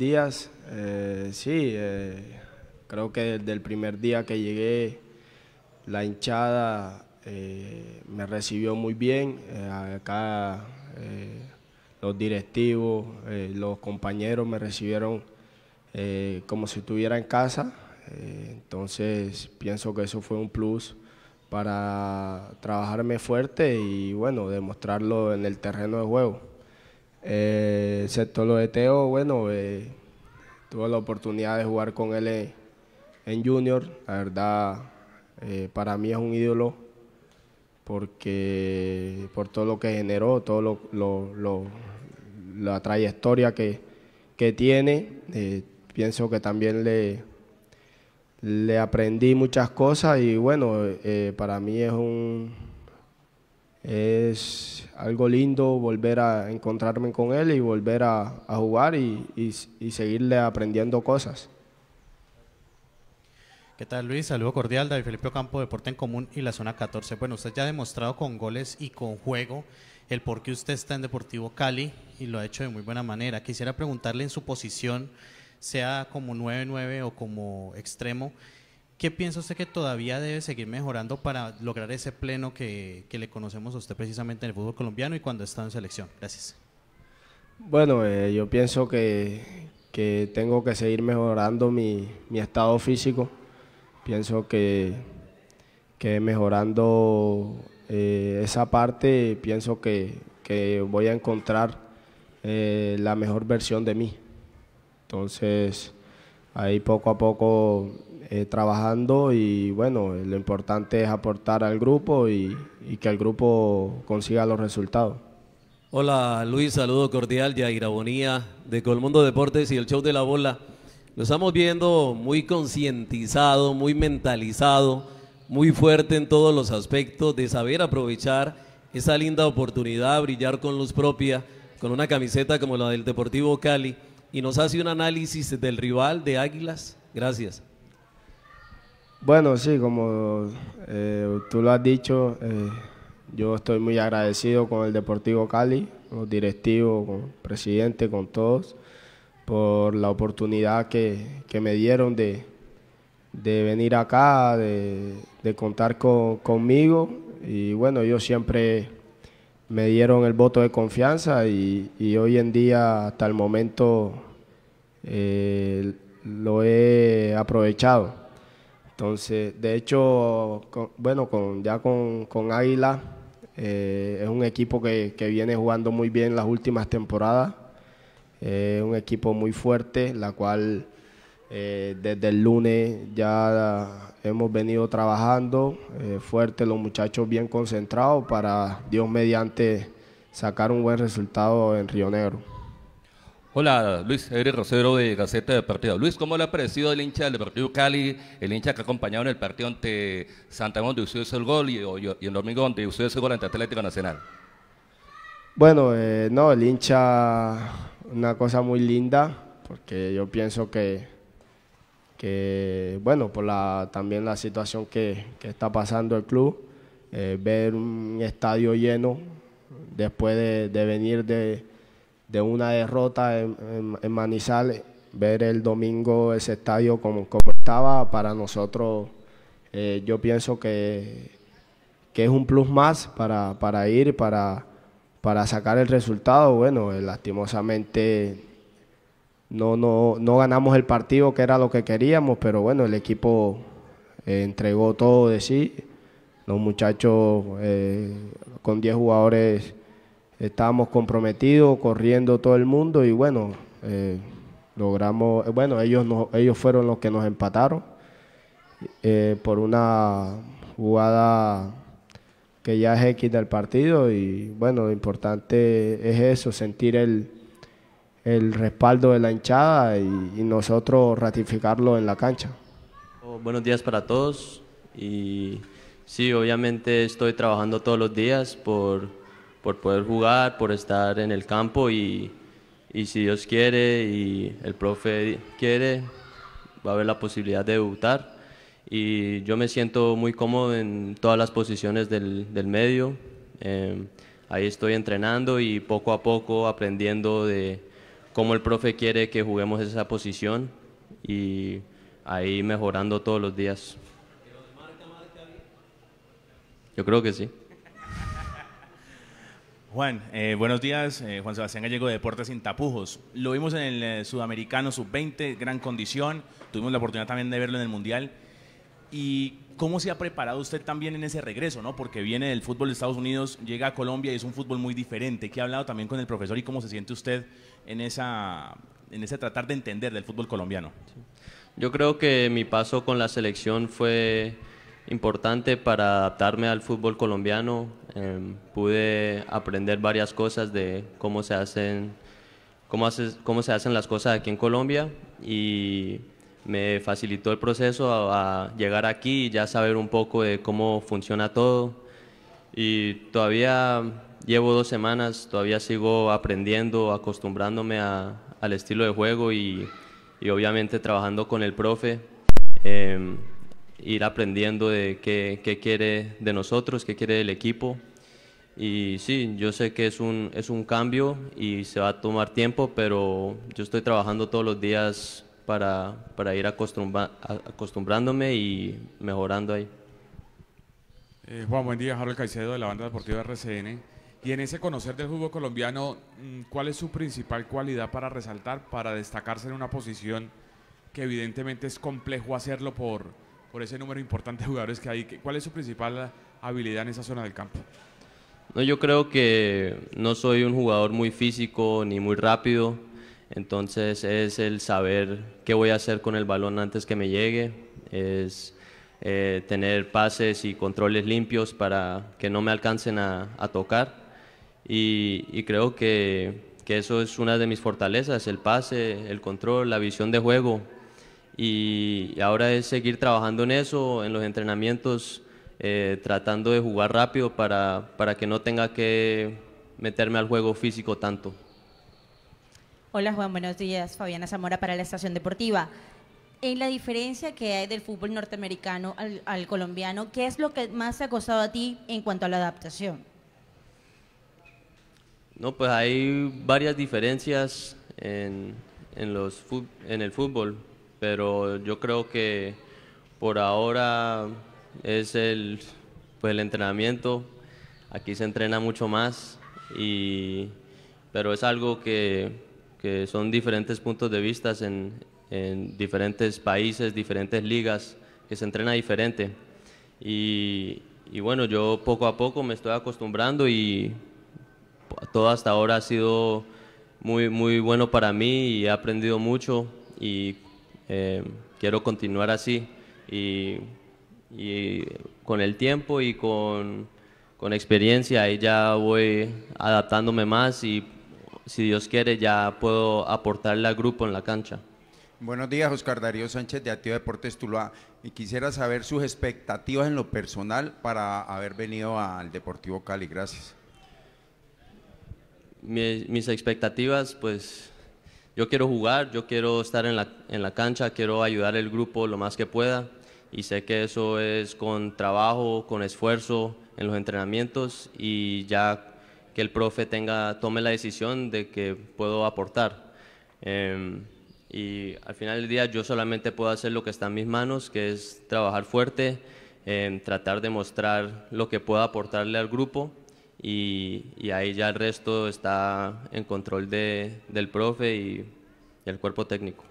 días. Eh, sí, eh, creo que desde el primer día que llegué, la hinchada eh, me recibió muy bien. acá los directivos, los compañeros me recibieron como si estuviera en casa. entonces pienso que eso fue un plus para trabajarme fuerte y bueno, demostrarlo en el terreno de juego. excepto lo de bueno, tuve la oportunidad de jugar con él en, Junior. La verdad, eh, para mí es un ídolo porque por todo lo que generó, toda la trayectoria que, que tiene. Eh, pienso que también le, le aprendí muchas cosas y bueno, eh, para mí es un es algo lindo volver a encontrarme con él y volver a, jugar y, y, seguirle aprendiendo cosas. ¿Qué tal Luis? Saludo cordial, David Felipe Ocampo, Deporte en Común y la Zona 14. Bueno, usted ya ha demostrado con goles y con juego el por qué usted está en Deportivo Cali y lo ha hecho de muy buena manera. Quisiera preguntarle en su posición, sea como 9-9 o como extremo, ¿Qué piensa usted que todavía debe seguir mejorando para lograr ese pleno que, le conocemos a usted precisamente en el fútbol colombiano y cuando está en selección? Gracias. Bueno, eh, yo pienso que, tengo que seguir mejorando mi, estado físico. Pienso que, que mejorando eh, esa parte, pienso que, voy a encontrar eh, la mejor versión de mí. Entonces, ahí poco a poco eh, trabajando y bueno, lo importante es aportar al grupo y, que el grupo consiga los resultados. Hola Luis, saludo cordial, de Bonía de Colmundo Deportes y el Show de la Bola. Lo estamos viendo muy concientizado, muy mentalizado, muy fuerte en todos los aspectos de saber aprovechar esa linda oportunidad, brillar con luz propia, con una camiseta como la del Deportivo Cali y nos hace un análisis del rival de Águilas. Gracias. Bueno, sí, como eh, tú lo has dicho, eh, yo estoy muy agradecido con el Deportivo Cali, los directivos, con el presidente, con todos, por la oportunidad que, me dieron de, venir acá, de, contar conmigo. Y bueno, yo siempre me dieron el voto de confianza y, hoy en día, hasta el momento, eh, lo he aprovechado. Entonces, de hecho, bueno, ya con, Águila eh, es un equipo que, viene jugando muy bien las últimas temporadas. Eh, es un equipo muy fuerte, la cual eh, desde el lunes ya hemos venido trabajando fuerte, los muchachos bien concentrados para, Dios mediante, sacar un buen resultado en Río Negro. Hola, Luis, Eric Rosero de Gaceta de Partido. Luis, ¿cómo le ha parecido el hincha del Partido Cali, el hincha que ha acompañado en el partido ante Santa de de usted el gol, y, y el domingo donde usted el gol ante Atlético Nacional? Bueno, eh, no, el hincha, una cosa muy linda, porque yo pienso que, que bueno, por la, también la situación que, está pasando el club, eh, ver un estadio lleno después de venir de de una derrota en, Manizales, ver el domingo ese estadio como, estaba, para nosotros eh, yo pienso que, que, es un plus más para, para ir, para, para sacar el resultado. Bueno, eh, lastimosamente no, no, no ganamos el partido que era lo que queríamos, pero bueno, el equipo eh, entregó todo de sí. Los muchachos con 10 jugadores estábamos comprometidos, corriendo todo el mundo y bueno, eh, logramos, eh, bueno, ellos, no ellos fueron los que nos empataron eh, por una jugada que ya es X del partido y bueno, lo importante es eso, sentir el, respaldo de la hinchada y, nosotros ratificarlo en la cancha. Buenos días para todos y sí, obviamente estoy trabajando todos los días por por poder jugar, por estar en el campo y, y si Dios quiere y el profe quiere, va a haber la posibilidad de debutar. Y yo me siento muy cómodo en todas las posiciones del, del medio. Em, ahí estoy entrenando y poco a poco aprendiendo de cómo el profe quiere que juguemos esa posición y ahí mejorando todos los días. Yo creo que sí. Juan, eh, buenos días. Eh, Juan Sebastián Gallego de Deportes Sin Tapujos. Lo vimos en el eh, Sudamericano Sub-20, gran condición. Tuvimos la oportunidad también de verlo en el Mundial. ¿Y cómo se ha preparado usted también en ese regreso? ¿no? Porque viene del fútbol de Estados Unidos, llega a Colombia y es un fútbol muy diferente. ¿Qué ha hablado también con el profesor y cómo se siente usted en, esa, en ese tratar de entender del fútbol colombiano? Yo creo que mi paso con la selección fue importante para adaptarme al fútbol colombiano. Em, pude aprender varias cosas de cómo se hacen, cómo, cómo se hacen las cosas aquí en Colombia y me facilitó el proceso a, llegar aquí y ya saber un poco de cómo funciona todo. Y todavía llevo dos semanas, todavía sigo aprendiendo, acostumbrándome a, al estilo de juego y, obviamente trabajando con el profe. Em, ir aprendiendo de qué, qué, quiere de nosotros, qué quiere del equipo. Y sí, yo sé que es un, es un cambio y se va a tomar tiempo, pero yo estoy trabajando todos los días para, para ir acostumbrándome y mejorando ahí. Eh, Juan, buen día. Harold Caicedo de la banda deportiva RCN. Y en ese conocer del fútbol colombiano, mm, ¿cuál es su principal cualidad para resaltar, para destacarse en una posición que evidentemente es complejo hacerlo por, por ese número importante de jugadores que hay. ¿Cuál es su principal habilidad en esa zona del campo? No, yo creo que no soy un jugador muy físico ni muy rápido, entonces es el saber qué voy a hacer con el balón antes que me llegue, es eh, tener pases y controles limpios para que no me alcancen a, tocar y, creo que eso es una de mis fortalezas, el pase, el control, la visión de juego, y ahora es seguir trabajando en eso, en los entrenamientos, eh, tratando de jugar rápido para, para que no tenga que meterme al juego físico tanto. Hola Juan, buenos días. Fabiana Zamora para la Estación Deportiva. En la diferencia que hay del fútbol norteamericano al, colombiano, ¿qué es lo que más te ha costado a ti en cuanto a la adaptación? No, pues hay varias diferencias en, en, los, en el fútbol pero yo creo que por ahora es el, pues, el entrenamiento, aquí se entrena mucho más, pero es algo que, son diferentes puntos de vista en, diferentes países, diferentes ligas, que se entrena diferente. Y, y bueno, yo poco a poco me estoy acostumbrando y todo hasta ahora ha sido muy, muy bueno para mí y he aprendido mucho y eh, quiero continuar así y, con el tiempo y con, experiencia ahí ya voy adaptándome más y si Dios quiere ya puedo aportarle al grupo en la cancha. Buenos días, Oscar Darío Sánchez de Activo Deportes Tuluá. Y quisiera saber sus expectativas en lo personal para haber venido al Deportivo Cali. Gracias. mis expectativas, pues yo quiero jugar, yo quiero estar en la, cancha, quiero ayudar al grupo lo más que pueda y sé que eso es con trabajo, con esfuerzo en los entrenamientos y ya que el profe tome la decisión de que puedo aportar. Em, y al final del día yo solamente puedo hacer lo que está en mis manos, que es trabajar fuerte, em, tratar de mostrar lo que puedo aportarle al grupo y, ahí ya el resto está en control de, del profe y, y el cuerpo técnico.